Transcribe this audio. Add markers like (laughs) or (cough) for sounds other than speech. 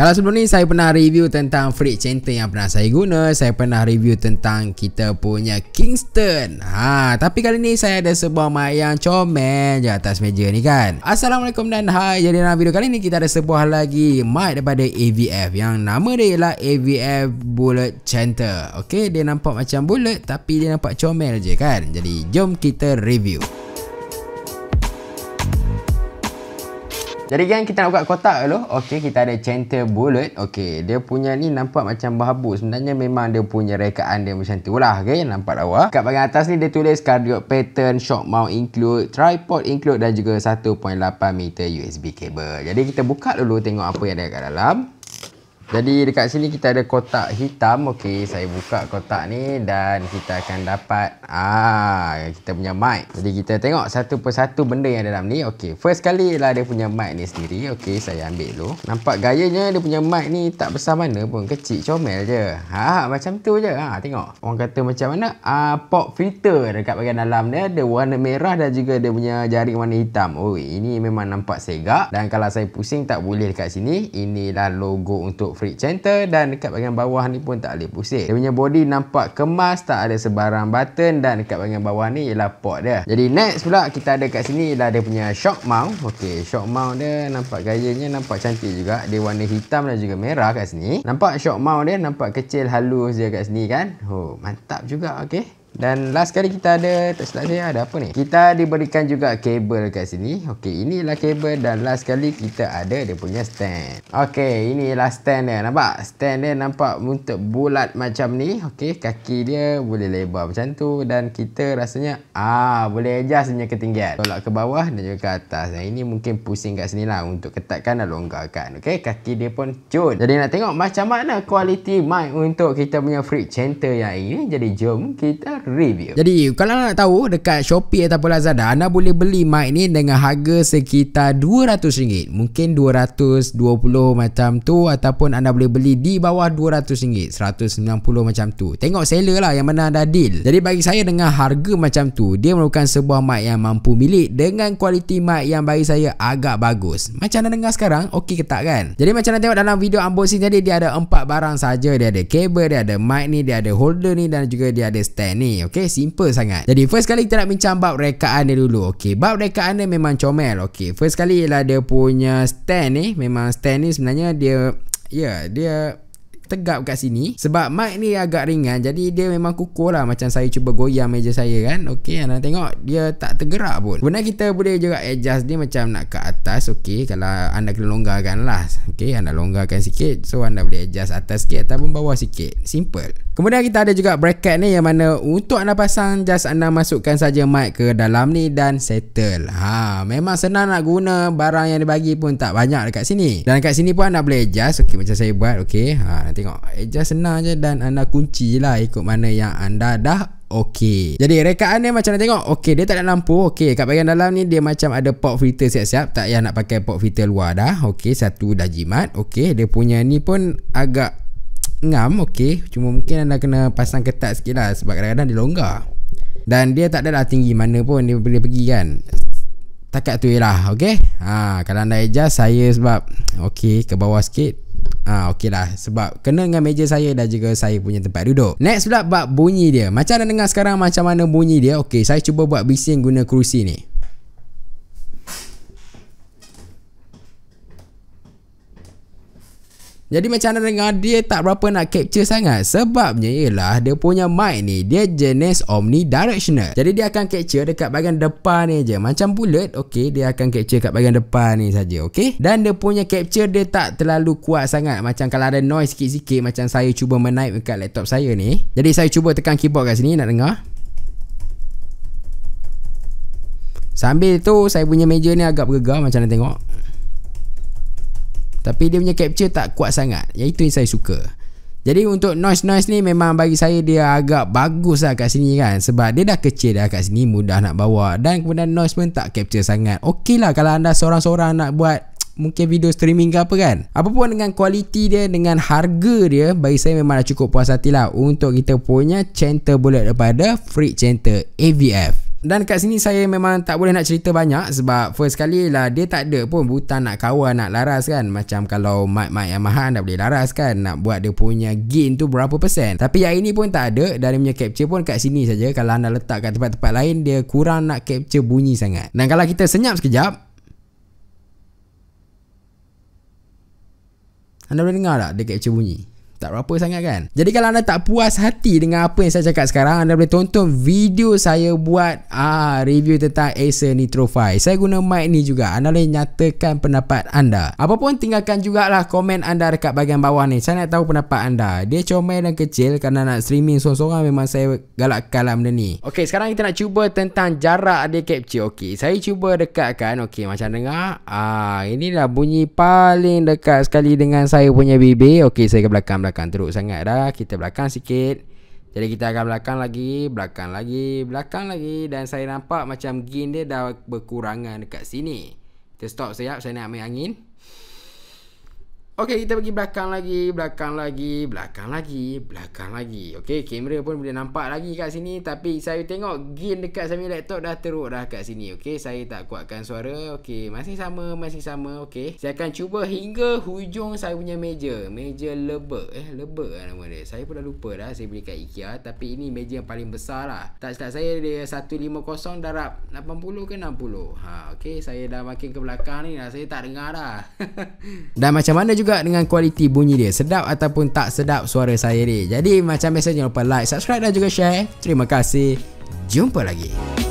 Kalau sebelum ni saya pernah review tentang fridge center yang pernah saya guna, saya pernah review tentang kita punya Kingston. Ha, tapi kali ni saya ada sebuah mic yang comel je atas meja ni kan. Assalamualaikum dan hai. Jadi dalam video kali ni kita ada sebuah lagi mic daripada AVF yang nama dia ialah AVF Bullet Center. Okay, dia nampak macam bullet tapi dia nampak comel je kan. Jadi jom kita review. Jadi kan kita nak buka kotak dulu. Okey, kita ada center bullet. Okey, dia punya ni nampak macam bahabuk. Sebenarnya memang dia punya rekaan dia macam tu lah. Okey, nampak awak. Kat bahagian atas ni dia tulis cardio pattern, shock mount include, tripod include dan juga 1.8 meter USB cable. Jadi kita buka dulu tengok apa yang ada kat dalam. Jadi dekat sini kita ada kotak hitam. Okey, saya buka kotak ni dan kita akan dapat ah kita punya mic. Jadi kita tengok satu persatu benda yang ada dalam ni. Okey, first kali lah dia punya mic ni sendiri. Okey, saya ambil dulu. Nampak gayanya dia punya mic ni tak besar mana pun, kecil comel je. Ha, ha macam tu je. Ha tengok. Orang kata macam mana? Ah pop filter dekat bahagian dalam dia ada warna merah dan juga dia punya jaring warna hitam. Oh, ini memang nampak segak dan kalau saya pusing tak boleh dekat sini. Inilah logo untuk Free center dan dekat bahagian bawah ni pun tak boleh pusing. Dia punya body nampak kemas, tak ada sebarang button dan dekat bahagian bawah ni ialah port dia. Jadi next pula kita ada kat sini ialah dia punya shock mount. Okey, shock mount dia nampak gayanya nampak cantik juga. Dia warna hitam dan juga merah kat sini. Nampak shock mount dia nampak kecil halus dia kat sini kan. Oh, mantap juga okey. Dan last kali kita ada Tak silap saya ada apa ni Kita diberikan juga kabel kat sini Okay inilah kabel Dan last kali kita ada dia punya stand Okay inilah stand dia Nampak stand dia nampak untuk bulat macam ni Okay kaki dia boleh lebar macam tu Dan kita rasanya ah Boleh adjust punya ketinggian Tolak ke bawah dan juga ke atas Dan ini mungkin pusing kat sini lah Untuk ketatkan dan longgarkan Okay kaki dia pun cun Jadi nak tengok macam mana kualiti mic Untuk kita punya fridge center yang ini Jadi jom kita review. Jadi kalau nak tahu dekat Shopee ataupun Lazada anda boleh beli mic ni dengan harga sekitar RM200. Mungkin 220 macam tu ataupun anda boleh beli di bawah RM200. 190 macam tu. Tengok seller lah yang mana ada deal. Jadi bagi saya dengan harga macam tu dia merupakan sebuah mic yang mampu milik dengan kualiti mic yang bagi saya agak bagus. Macam anda dengar sekarang okey ke tak kan? Jadi macam anda tengok dalam video unboxing tadi dia ada 4 barang saja. Dia ada kabel, dia ada mic ni, dia ada holder ni dan juga dia ada stand ni Okay simple sangat Jadi first kali kita nak bincang bab rekaan dia dulu Okay bab rekaan dia memang comel Okay first kali ialah dia punya stand ni Memang stand ni sebenarnya dia Ya yeah, dia tegap kat sini sebab mic ni agak ringan jadi dia memang kukuh lah macam saya cuba goyang meja saya kan ok anda tengok dia tak tergerak pun sebenarnya kita boleh juga adjust dia macam nak ke atas ok kalau anda kena longgarkan lah ok anda longgarkan sikit so anda boleh adjust atas sikit ataupun bawah sikit simple kemudian kita ada juga bracket ni yang mana untuk anda pasang just anda masukkan saja mic ke dalam ni dan settle ha memang senang nak guna barang yang dibagi pun tak banyak dekat sini dan kat sini pun anda boleh adjust ok macam saya buat ok ha tengok Adjust eh, senang je Dan anda kunci lah Ikut mana yang anda dah Okey. Jadi rekaan dia macam nak tengok Okey, dia tak ada lampu Okey, kat bahagian dalam ni Dia macam ada port filter siap-siap Tak payah nak pakai port filter luar dah Okey, satu dah jimat Okey, dia punya ni pun Agak Ngam, okey Cuma mungkin anda kena pasang ketat sikit lah Sebab kadang-kadang dia longgar Dan dia tak adalah tinggi mana pun Dia boleh pergi kan Takat tu je lah, okey ha, Kalau anda adjust Saya sebab Okey, ke bawah sikit Ha, okey lah sebab kena dengan meja saya dan juga saya punya tempat duduk. Next pula bab bunyi dia. Macam mana dengar sekarang macam mana bunyi dia. Okey, saya cuba buat bising guna kerusi ni. Jadi macam mana dengan dia tak berapa nak capture sangat Sebabnya ialah dia punya mic ni Dia jenis omnidirectional Jadi dia akan capture dekat bahagian depan ni je Macam bullet Okay dia akan capture dekat bahagian depan ni saja, Okay Dan dia punya capture dia tak terlalu kuat sangat Macam kalau ada noise sikit-sikit Macam saya cuba menaip dekat laptop saya ni Jadi saya cuba tekan keyboard kat sini nak dengar Sambil tu saya punya meja ni agak bergegar macam nak tengok tapi dia punya capture tak kuat sangat ya, itu yang saya suka jadi untuk noise-noise ni memang bagi saya dia agak bagus lah kat sini kan Sebab dia dah kecil dah kat sini mudah nak bawa Dan kemudian noise pun tak capture sangat Okey lah kalau anda seorang-seorang nak buat mungkin video streaming ke apa kan Apapun dengan kualiti dia dengan harga dia Bagi saya memang dah cukup puas hati lah Untuk kita punya center bullet daripada Freak Center AVF dan kat sini saya memang tak boleh nak cerita banyak sebab first kali lah dia tak ada pun buta nak kawan nak laras kan. Macam kalau mat-mat yang mahal dah boleh laras kan. Nak buat dia punya gain tu berapa persen. Tapi yang ini pun tak ada. Dari punya capture pun kat sini saja. Kalau anda letak kat tempat-tempat lain dia kurang nak capture bunyi sangat. Dan kalau kita senyap sekejap. Anda boleh dengar tak dia capture bunyi? tak berapa sangat kan Jadi kalau anda tak puas hati dengan apa yang saya cakap sekarang Anda boleh tonton video saya buat ah, review tentang Acer Nitro 5 Saya guna mic ni juga Anda boleh nyatakan pendapat anda Apapun tinggalkan juga lah komen anda dekat bahagian bawah ni Saya nak tahu pendapat anda Dia comel dan kecil Kerana nak streaming sorang-sorang memang saya galakkan lah benda ni Okay sekarang kita nak cuba tentang jarak dia capture Okay saya cuba dekatkan Okay macam dengar ah, Ini dah bunyi paling dekat sekali dengan saya punya bibir Okay saya ke belakang belakang belakang teruk sangat dah Kita belakang sikit Jadi kita akan belakang lagi Belakang lagi Belakang lagi Dan saya nampak macam gain dia dah berkurangan dekat sini Kita stop sekejap Saya nak ambil angin Okey, kita pergi belakang lagi, belakang lagi, belakang lagi, belakang lagi. Okey, kamera pun boleh nampak lagi kat sini tapi saya tengok gain dekat saya laptop dah teruk dah kat sini. Okey, saya tak kuatkan suara. Okey, masih sama, masih sama. Okey. Saya akan cuba hingga hujung saya punya meja. Meja lebe. eh, lebe. lah nama dia. Saya pun dah lupa dah saya beli kat IKEA tapi ini meja yang paling besar lah. Tak silap saya dia 150 darab 80 ke 60. Ha, okey, saya dah makin ke belakang ni dah. Saya tak dengar dah. (laughs) dah macam mana juga juga dengan kualiti bunyi dia sedap ataupun tak sedap suara saya ni jadi macam biasa jangan lupa like subscribe dan juga share terima kasih jumpa lagi